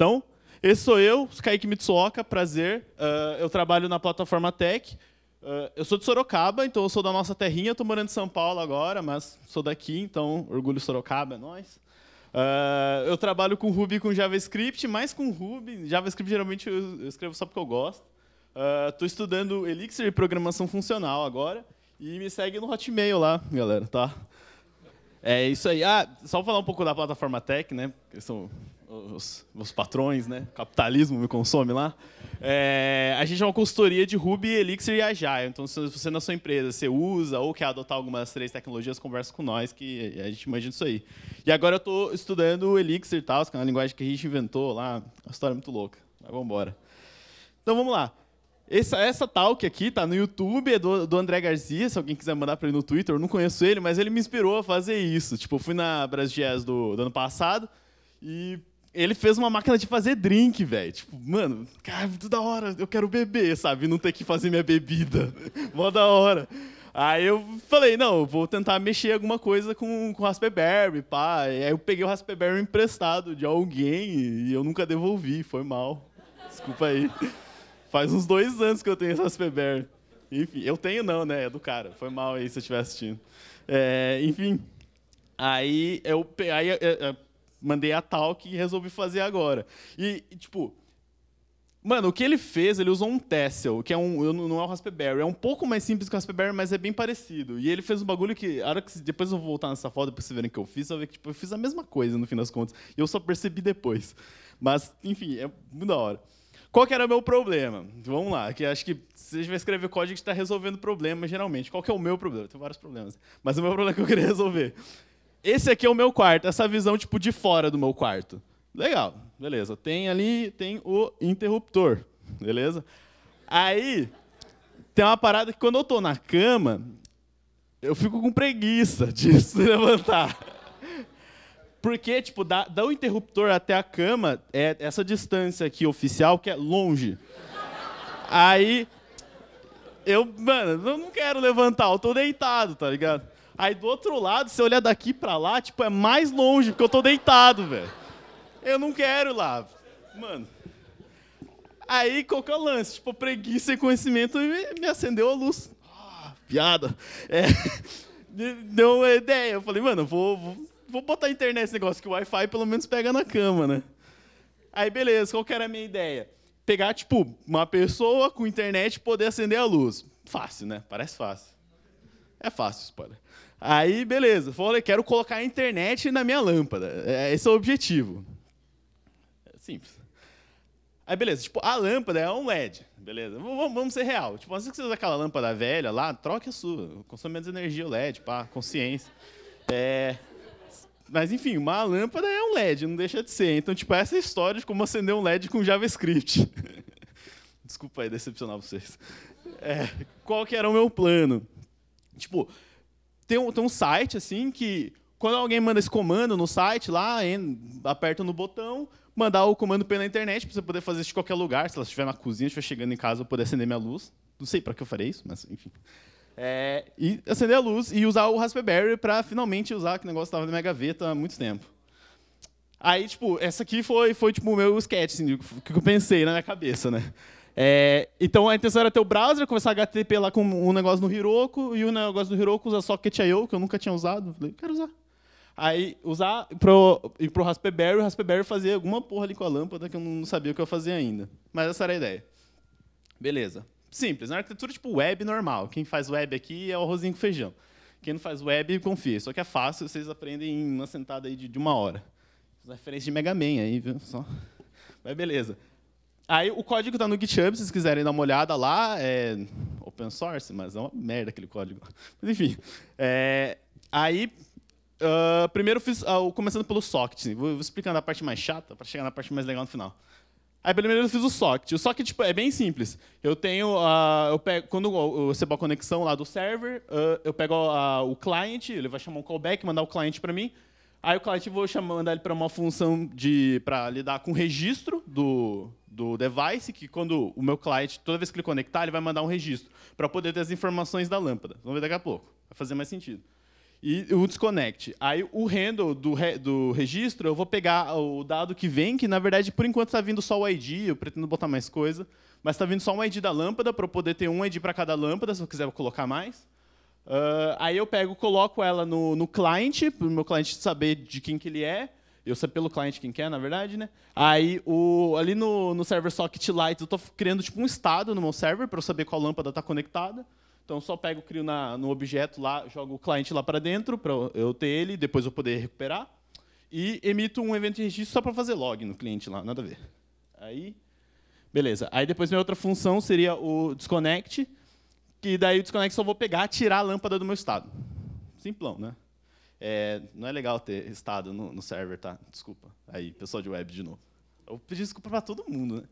Então, esse sou eu, Kaique Mitsuoka, prazer. Uh, eu trabalho na plataforma Tech. Uh, eu sou de Sorocaba, então eu sou da nossa terrinha. Estou morando em São Paulo agora, mas sou daqui, então orgulho Sorocaba, é nóis. Uh, eu trabalho com Ruby com JavaScript, mais com Ruby. JavaScript geralmente eu, escrevo só porque eu gosto. Estou estudando Elixir e programação funcional agora. E me segue no Hotmail lá, galera, tá? É isso aí. Ah, só falar um pouco da plataforma Tech, né? Eu sou os, os patrões, né? O capitalismo me consome lá. É, a gente é uma consultoria de Ruby, Elixir e Agile. Então, se você na sua empresa você usa ou quer adotar algumas das três tecnologias, conversa com nós que a gente imagina isso aí. E agora eu estou estudando Elixir e tal, que é uma linguagem que a gente inventou lá. Uma história muito louca. Mas vamos embora. Então, vamos lá. Essa, essa talk aqui tá no YouTube, é do, do André Garcia, se alguém quiser mandar para ele no Twitter, eu não conheço ele, mas ele me inspirou a fazer isso. Tipo, eu fui na Brasil do, do ano passado e ele fez uma máquina de fazer drink, velho. Tipo, mano, cara, muito da hora. Eu quero beber, sabe? Não ter que fazer minha bebida. Mó da hora. Aí eu falei, não, vou tentar mexer alguma coisa com, com Raspberry, pá. E aí eu peguei o Raspberry emprestado de alguém e eu nunca devolvi, foi mal. Desculpa aí. Faz uns dois anos que eu tenho esse Raspberry. Enfim, eu tenho não, né? É do cara. Foi mal aí se eu estiver assistindo. É, enfim, aí eu, aí, eu, é, eu é, mandei a tal que resolvi fazer agora. E, tipo, Mano, o que ele fez, ele usou um Tessel, que é um, não é o Raspberry, é um pouco mais simples que o Raspberry, mas é bem parecido. E ele fez um bagulho que, a hora que depois eu vou voltar nessa foto para vocês verem o que eu fiz, eu ver que tipo, eu fiz a mesma coisa no fim das contas, e eu só percebi depois. Mas, enfim, é muito da hora. Qual que era o meu problema? Vamos lá, que acho que se gente vai escrever código, está resolvendo problemas geralmente. Qual que é o meu problema? Eu tenho vários problemas, mas o meu problema é que eu queria resolver esse aqui é o meu quarto, essa visão tipo de fora do meu quarto. Legal, beleza. Tem ali, tem o interruptor, beleza? Aí tem uma parada que quando eu tô na cama, eu fico com preguiça de se levantar. Porque, tipo, da, da o interruptor até a cama, é essa distância aqui oficial que é longe. Aí eu, mano, eu não quero levantar, eu tô deitado, tá ligado? Aí do outro lado, se eu olhar daqui pra lá, tipo, é mais longe, porque eu tô deitado, velho. Eu não quero ir lá. Mano. Aí, qual que é o lance? Tipo, preguiça e conhecimento me, me acendeu a luz. Ah, piada. É, deu uma ideia. Eu falei, mano, vou, vou, vou botar a internet nesse negócio, que o Wi-Fi pelo menos pega na cama, né? Aí, beleza, qual que era a minha ideia? Pegar, tipo, uma pessoa com internet e poder acender a luz. Fácil, né? Parece fácil. É fácil, spoiler. Aí, beleza. Falei, quero colocar a internet na minha lâmpada. É, esse é o objetivo. É simples. Aí, beleza. Tipo, a lâmpada é um LED. Beleza. Vamos, ser real. Tipo, assim que você usa aquela lâmpada velha lá, troque a sua. Consome menos energia o LED, pá, consciência. É... Mas, enfim, uma lâmpada é um LED, não deixa de ser. Então, tipo, essa é história de como acender um LED com JavaScript. Desculpa aí decepcionar vocês. É, qual que era o meu plano? Tipo, tem um, tem um site, assim, que quando alguém manda esse comando no site lá, aperta no botão, mandar o comando pela internet para você poder fazer isso de qualquer lugar. Se ela estiver na cozinha, estiver chegando em casa, eu poder acender minha luz. Não sei para que eu farei isso, mas enfim. É, e acender a luz e usar o Raspberry para finalmente usar que negócio que estava na minha gaveta há muito tempo. Aí, tipo, essa aqui foi, foi tipo, o meu sketch, assim, o que eu pensei na minha cabeça, né? É, então a intenção era ter o browser, começar a HTTP lá com um negócio no Heroku, e o um negócio do Heroku usa socket.io, que eu nunca tinha usado. Falei, quero usar. Aí usar pro, ir pro Raspberry, o Raspberry fazia alguma porra ali com a lâmpada que eu não sabia o que eu fazia ainda. Mas essa era a ideia. Beleza. Simples, na arquitetura tipo web normal. Quem faz web aqui é o arrozinho com feijão. Quem não faz web, confia. Só que é fácil, vocês aprendem em uma sentada aí de, de uma hora. Referência de Mega Man aí, viu? Só. Mas beleza. Aí o código está no GitHub, se vocês quiserem dar uma olhada lá, é open source, mas é uma merda aquele código. Mas enfim, é, aí uh, primeiro fiz, uh, começando pelo socket, vou, vou explicando a parte mais chata para chegar na parte mais legal no final. Aí primeiro eu fiz o socket. O socket tipo, é bem simples. Eu tenho, uh, eu pego, quando você bota a conexão lá do server, uh, eu pego o client, ele vai chamar um callback, mandar o client para mim. Aí o client vou chamar, mandar ele para uma função de para lidar com o registro do do device, que quando o meu cliente, toda vez que ele conectar, ele vai mandar um registro para poder ter as informações da lâmpada. Vamos ver daqui a pouco. Vai fazer mais sentido. E o desconnect. Aí o handle do, re, do registro, eu vou pegar o dado que vem, que na verdade, por enquanto, está vindo só o ID, eu pretendo botar mais coisa, mas está vindo só um ID da lâmpada, para eu poder ter um ID para cada lâmpada, se eu quiser colocar mais. Uh, aí eu pego, coloco ela no, no client, para o meu cliente saber de quem que ele é, eu sei pelo cliente quem quer, na verdade, né? Aí, o, ali no, no server socket light, eu estou criando tipo um estado no meu server para eu saber qual lâmpada está conectada. Então, só pego, crio na, no objeto lá, jogo o cliente lá para dentro, para eu ter ele, depois eu poder recuperar. E emito um evento de registro só para fazer log no cliente lá, nada a ver. Aí, beleza. Aí depois minha outra função seria o disconnect, que daí o disconnect só vou pegar, tirar a lâmpada do meu estado. Simplão, né? É, não é legal ter estado no, no, server, tá? Desculpa. Aí, pessoal de web de novo. Eu pedi desculpa para todo mundo, né?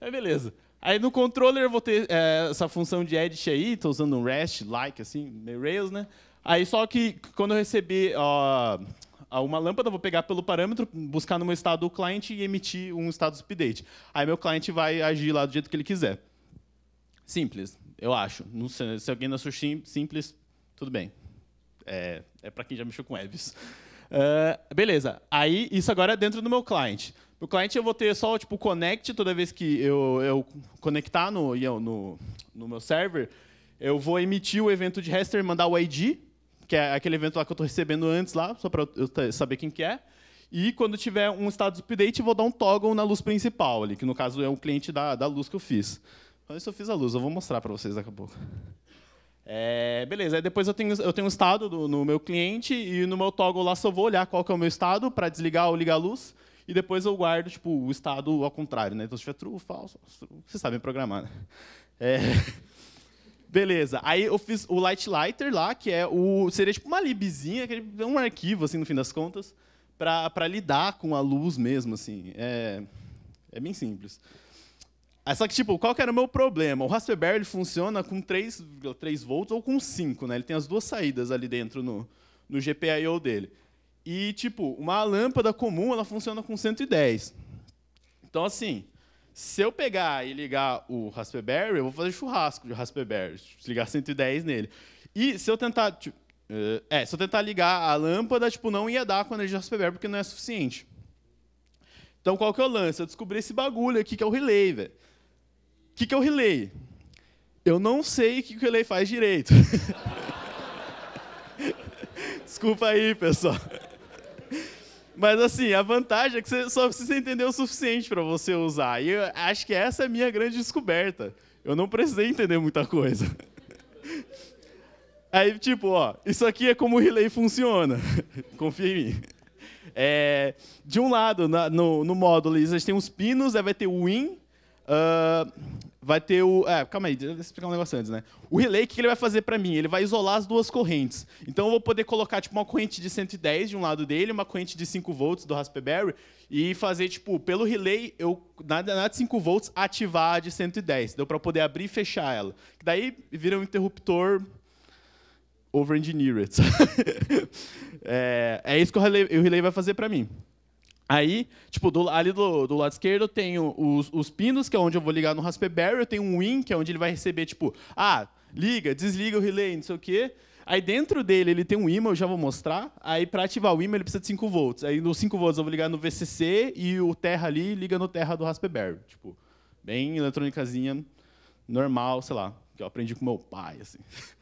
É beleza. Aí no controller eu vou ter é, essa função de edit aí, estou usando um REST, like, assim, meio Rails, né? Aí só que quando eu receber ó, uma lâmpada, eu vou pegar pelo parâmetro, buscar no meu estado o cliente e emitir um status update. Aí meu cliente vai agir lá do jeito que ele quiser. Simples, eu acho. Sei, se alguém não assistir simples, tudo bem. É, é para quem já mexeu com webs. Uh, é, beleza. Aí, isso agora é dentro do meu cliente. No cliente eu vou ter só tipo connect toda vez que eu, eu conectar no, no, no meu server, eu vou emitir o evento de e mandar o ID, que é aquele evento lá que eu estou recebendo antes lá, só para eu saber quem que é. E quando tiver um status update, vou dar um toggle na luz principal ali, que no caso é um cliente da, da luz que eu fiz. Mas então, eu fiz a luz, eu vou mostrar para vocês daqui a pouco. É, beleza, aí depois eu tenho, eu tenho um estado do, no meu cliente e no meu toggle lá só vou olhar qual que é o meu estado para desligar ou ligar a luz e depois eu guardo tipo, o estado ao contrário. Né? Então, se tiver true, falso, true, vocês sabem programar. Né? É, beleza, aí eu fiz o Light Lighter lá, que é o, seria tipo uma libzinha, é um arquivo, assim, no fim das contas, para lidar com a luz mesmo. Assim. É, é bem simples. Ah, só que, tipo, qual que era o meu problema? O Raspberry ele funciona com 3 volts ou com 5, né? Ele tem as duas saídas ali dentro no, no GPIO dele. E, tipo, uma lâmpada comum, ela funciona com 110. Então, assim, se eu pegar e ligar o Raspberry, eu vou fazer churrasco de Raspberry, ligar 110 nele. E se eu tentar... Tipo, é, se eu tentar ligar a lâmpada, tipo, não ia dar com a energia Raspberry, porque não é suficiente. Então, qual que é o lance? Eu descobri esse bagulho aqui, que é o relay, velho que, que é o relay? Eu não sei o que, que o relay faz direito. Desculpa aí, pessoal. Mas assim, a vantagem é que você só precisa entender o suficiente para você usar. E eu acho que essa é a minha grande descoberta. Eu não precisei entender muita coisa. Aí, tipo, ó, isso aqui é como o relay funciona. Confia em mim. É, de um lado, na, no, no módulo, a gente tem os pinos, aí vai ter o win Uh, vai ter o. É, calma aí, deixa eu explicar um negócio antes, né? O relay, o que ele vai fazer para mim? Ele vai isolar as duas correntes. Então eu vou poder colocar tipo, uma corrente de 110 de um lado dele, uma corrente de 5 volts do Raspberry, e fazer, tipo, pelo relay, eu, na, na de 5 volts, ativar a de 110. Deu para poder abrir e fechar ela. Daí vira um interruptor over-engineered. é, é isso que o relay, o relay vai fazer para mim. Aí, tipo, do, ali do, do, lado esquerdo eu tenho os, os, pinos, que é onde eu vou ligar no Raspberry, eu tenho um win, que é onde ele vai receber, tipo, ah, liga, desliga o relay, não sei o quê. Aí dentro dele ele tem um imã, eu já vou mostrar. Aí para ativar o imã ele precisa de 5 volts. Aí nos 5 volts eu vou ligar no VCC e o terra ali liga no terra do Raspberry. Tipo, bem eletrônicazinha normal, sei lá, que eu aprendi com meu pai, assim.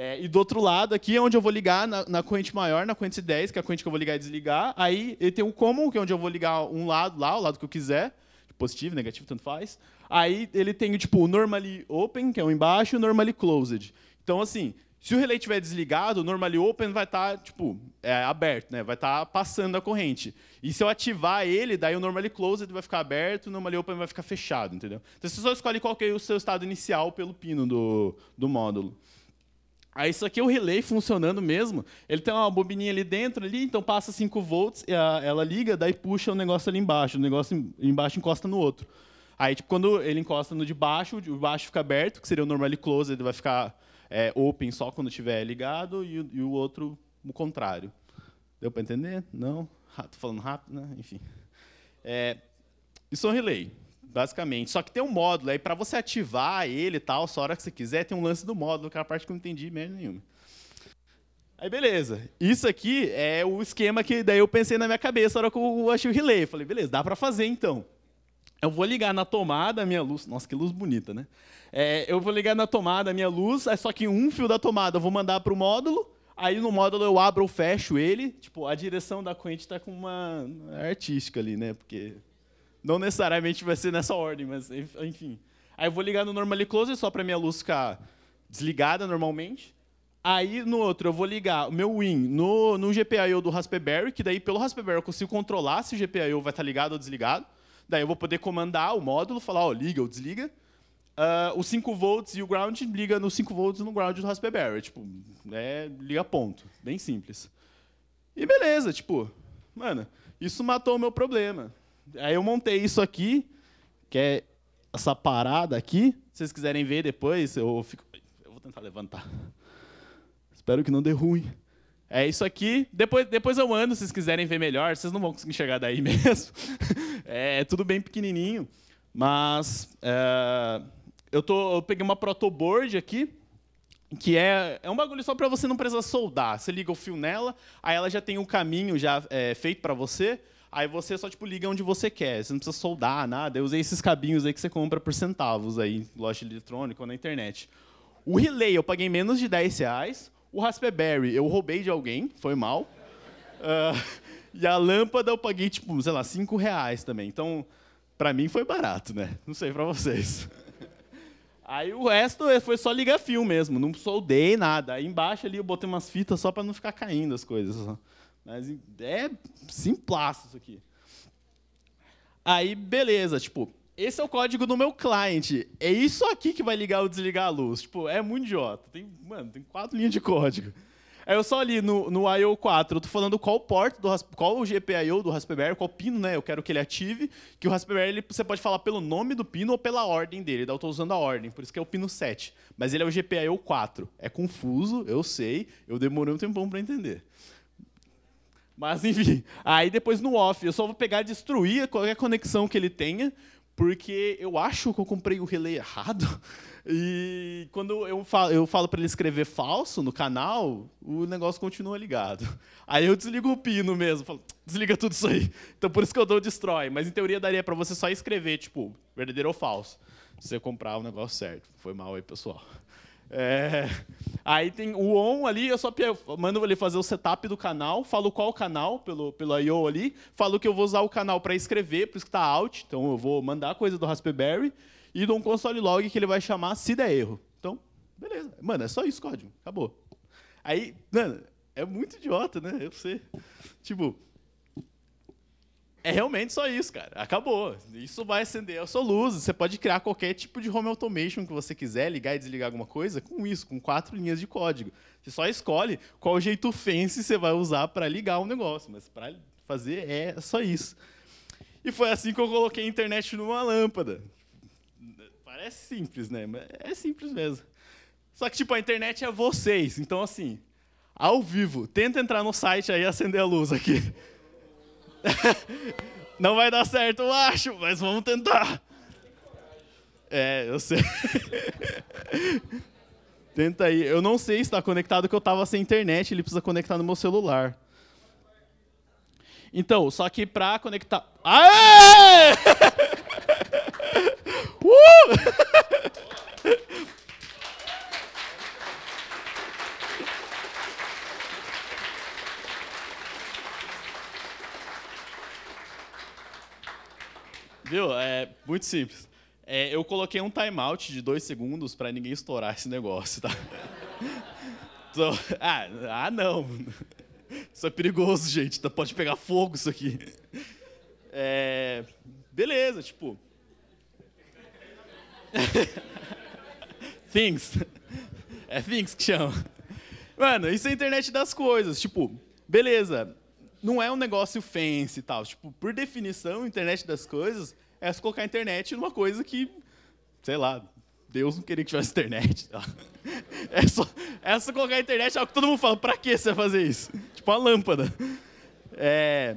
É, e do outro lado aqui é onde eu vou ligar na, na, corrente maior, na corrente 10, que é a corrente que eu vou ligar e desligar. Aí ele tem o comum, que é onde eu vou ligar um lado lá, o lado que eu quiser, positivo, negativo, tanto faz. Aí ele tem tipo, o normally open, que é o embaixo, e o normally closed. Então, assim, se o relé estiver desligado, o normally open vai estar tá, tipo, é, aberto, né? vai estar tá passando a corrente. E se eu ativar ele, daí o normally closed vai ficar aberto, o normally open vai ficar fechado, entendeu? Então, você só escolhe qual é o seu estado inicial pelo pino do, do módulo. Aí isso aqui é o relay funcionando mesmo. Ele tem uma bobininha ali dentro, ali, então passa 5 volts, a, ela liga, daí puxa o negócio ali embaixo. O negócio embaixo encosta no outro. Aí, tipo, quando ele encosta no de baixo, o de baixo fica aberto, que seria o normally closed, ele vai ficar é, open só quando estiver ligado, e, e, o outro, o contrário. Deu para entender? Não? Estou falando rápido, né? Enfim. É, isso é um relay. Basicamente. Só que tem um módulo, aí para você ativar ele e tal, só a hora que você quiser, tem um lance do módulo, que é a parte que eu não entendi mesmo nenhuma. Aí beleza. Isso aqui é o esquema que daí eu pensei na minha cabeça na hora que eu achei o relay. Falei, beleza, dá para fazer então. Eu vou ligar na tomada a minha luz. Nossa, que luz bonita, né? É, eu vou ligar na tomada a minha luz, é só que um fio da tomada eu vou mandar para o módulo. Aí no módulo eu abro ou fecho ele. Tipo, a direção da corrente está com uma artística ali, né? Porque não necessariamente vai ser nessa ordem, mas enfim. Aí eu vou ligar no normally close só para minha luz ficar desligada normalmente. Aí no outro eu vou ligar o meu Win no, no GPIO do Raspberry, que daí pelo Raspberry eu consigo controlar se o GPIO vai estar tá ligado ou desligado. Daí eu vou poder comandar o módulo, falar, ó, liga ou desliga. Uh, os 5 volts e o ground liga nos 5 volts no ground do Raspberry. É, tipo, é, liga ponto. Bem simples. E beleza, tipo, mano, isso matou o meu problema. Aí eu montei isso aqui, que é essa parada aqui. Se vocês quiserem ver depois, eu fico. Eu vou tentar levantar. Espero que não dê ruim. É isso aqui. Depois, depois eu ando, se vocês quiserem ver melhor. Vocês não vão conseguir chegar daí mesmo. É, é tudo bem pequenininho. Mas é, eu, tô, eu peguei uma protoboard aqui, que é, é um bagulho só para você não precisar soldar. Você liga o fio nela, aí ela já tem um caminho já é, feito para você. Aí você só tipo liga onde você quer, você não precisa soldar nada. Eu usei esses cabinhos aí que você compra por centavos aí, loja eletrônica ou na internet. O relay eu paguei menos de 10 reais. O Raspberry eu roubei de alguém, foi mal. Uh, e a lâmpada eu paguei tipo, sei lá, 5 reais também. Então, para mim foi barato, né? Não sei para vocês. Aí o resto foi só ligar fio mesmo, não soldei nada. Aí embaixo ali eu botei umas fitas só para não ficar caindo as coisas. Mas é simplaço isso aqui. Aí, beleza, tipo, esse é o código do meu cliente. É isso aqui que vai ligar ou desligar a luz. Tipo, é muito idiota. Tem, mano, tem quatro linhas de código. Aí eu só ali no, no IO 4, eu tô falando qual porta do qual o GPIO do Raspberry, qual pino, né? Eu quero que ele ative, que o Raspberry ele, você pode falar pelo nome do pino ou pela ordem dele. eu tô usando a ordem, por isso que é o pino 7. Mas ele é o GPIO 4. É confuso, eu sei, eu demorei um tempão para entender. Mas enfim, aí depois no off, eu só vou pegar e destruir qualquer conexão que ele tenha, porque eu acho que eu comprei o relay errado. E quando eu falo, eu falo para ele escrever falso no canal, o negócio continua ligado. Aí eu desligo o pino mesmo, falo, desliga tudo isso aí. Então por isso que eu dou destroy, mas em teoria daria para você só escrever tipo verdadeiro ou falso, se você comprar o negócio certo. Foi mal aí, pessoal. É... Aí tem o on ali, eu só mando ele fazer o setup do canal, falo qual canal pelo, pelo I.O. ali, falo que eu vou usar o canal para escrever, por isso que está out, então eu vou mandar a coisa do Raspberry, e dou um console log que ele vai chamar se der erro. Então, beleza. Mano, é só isso, código. Acabou. Aí, mano, é muito idiota, né? Eu sei. Tipo, é realmente só isso, cara. Acabou. Isso vai acender a sua luz. Você pode criar qualquer tipo de home automation que você quiser, ligar e desligar alguma coisa com isso, com quatro linhas de código. Você só escolhe qual jeito fancy você vai usar para ligar um negócio, mas para fazer é só isso. E foi assim que eu coloquei a internet numa lâmpada. Parece simples, né? Mas é simples mesmo. Só que tipo a internet é vocês, então assim, ao vivo, tenta entrar no site aí e acender a luz aqui. Não vai dar certo, eu acho, mas vamos tentar. É, eu sei. Tenta aí. Eu não sei se está conectado, porque eu estava sem internet, ele precisa conectar no meu celular. Então, só que para conectar. Aê! Uh! Viu? É muito simples. É, eu coloquei um timeout de dois segundos para ninguém estourar esse negócio, tá? Então, ah, ah, não. Isso é perigoso, gente. Então, pode pegar fogo isso aqui. É, beleza, tipo. things. É things que chama. Mano, isso é a internet das coisas. Tipo, beleza não é um negócio fancy e tal. Tipo, por definição, internet das coisas é se colocar a internet numa coisa que, sei lá, Deus não queria que tivesse internet. Tá? É só, é só colocar a internet, é o que todo mundo fala, pra que você vai fazer isso? Tipo uma lâmpada. É...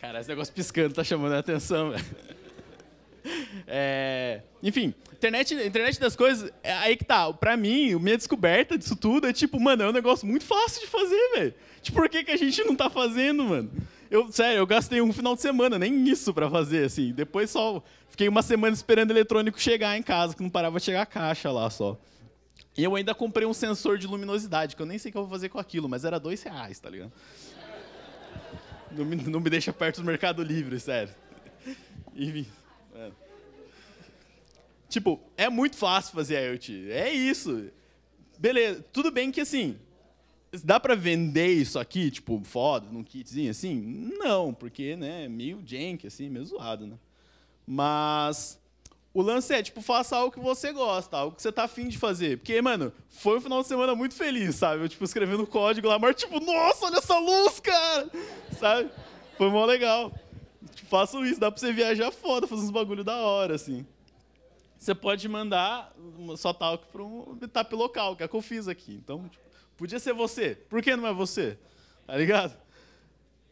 Cara, esse negócio piscando tá chamando a atenção, velho. É... Enfim, internet, internet das coisas, é aí que tá. Pra mim, minha descoberta disso tudo é tipo, mano, é um negócio muito fácil de fazer, velho. Tipo, por que, que a gente não tá fazendo, mano? Eu, sério, eu gastei um final de semana, nem isso pra fazer, assim. Depois só fiquei uma semana esperando eletrônico chegar em casa, que não parava de chegar a caixa lá só. E eu ainda comprei um sensor de luminosidade, que eu nem sei o que eu vou fazer com aquilo, mas era dois reais, tá ligado? Não me, não me deixa perto do Mercado Livre, sério. Enfim. Tipo, é muito fácil fazer IoT. É isso. Beleza, tudo bem que assim, dá para vender isso aqui, tipo, foda, num kitzinho assim? Não, porque, né, meio jank, assim, meio zoado, né? Mas o lance é, tipo, faça algo que você gosta, algo que você tá afim de fazer. Porque, mano, foi um final de semana muito feliz, sabe? Eu, tipo, escrevendo código lá, mas, tipo, nossa, olha essa luz, cara! sabe? Foi mó legal. Tipo, façam isso, dá pra você viajar foda, fazer uns bagulho da hora, assim você pode mandar só talk para um meetup local, que é o que eu fiz aqui. Então, tipo, podia ser você. Por que não é você? Tá ligado?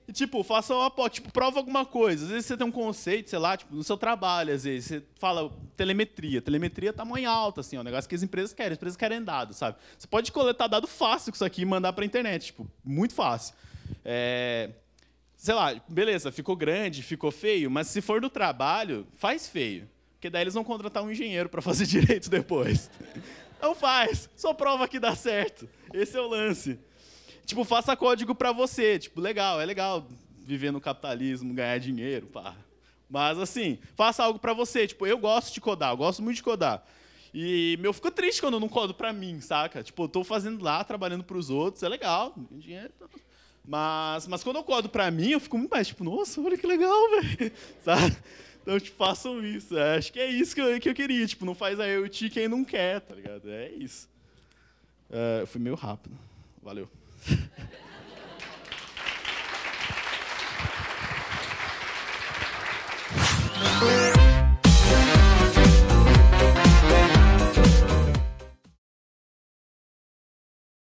E, tipo, faça uma tipo, prova alguma coisa. Às vezes você tem um conceito, sei lá, tipo, no seu trabalho, às vezes, você fala telemetria. Telemetria tá mãe alta, assim, é um negócio que as empresas querem, as empresas querem dados, sabe? Você pode coletar dado fácil com isso aqui e mandar pra internet, tipo, muito fácil. É... Sei lá, beleza, ficou grande, ficou feio, mas se for do trabalho, faz feio. Porque daí eles vão contratar um engenheiro para fazer direito depois. Então faz, só prova que dá certo. Esse é o lance. Tipo, faça código para você. Tipo, legal, é legal viver no capitalismo, ganhar dinheiro, pá. Mas assim, faça algo para você. Tipo, eu gosto de codar, eu gosto muito de codar. E meu, eu fico triste quando eu não codo para mim, saca? Tipo, eu tô fazendo lá, trabalhando para os outros, é legal, ganho dinheiro. Mas, mas quando eu codo para mim, eu fico muito mais tipo, nossa, olha que legal, velho. Sabe? Então, façam isso. É, acho que é isso que eu, que eu queria. Tipo, não faz a IoT quem não quer, tá ligado? É isso. É, eu fui meio rápido. Valeu.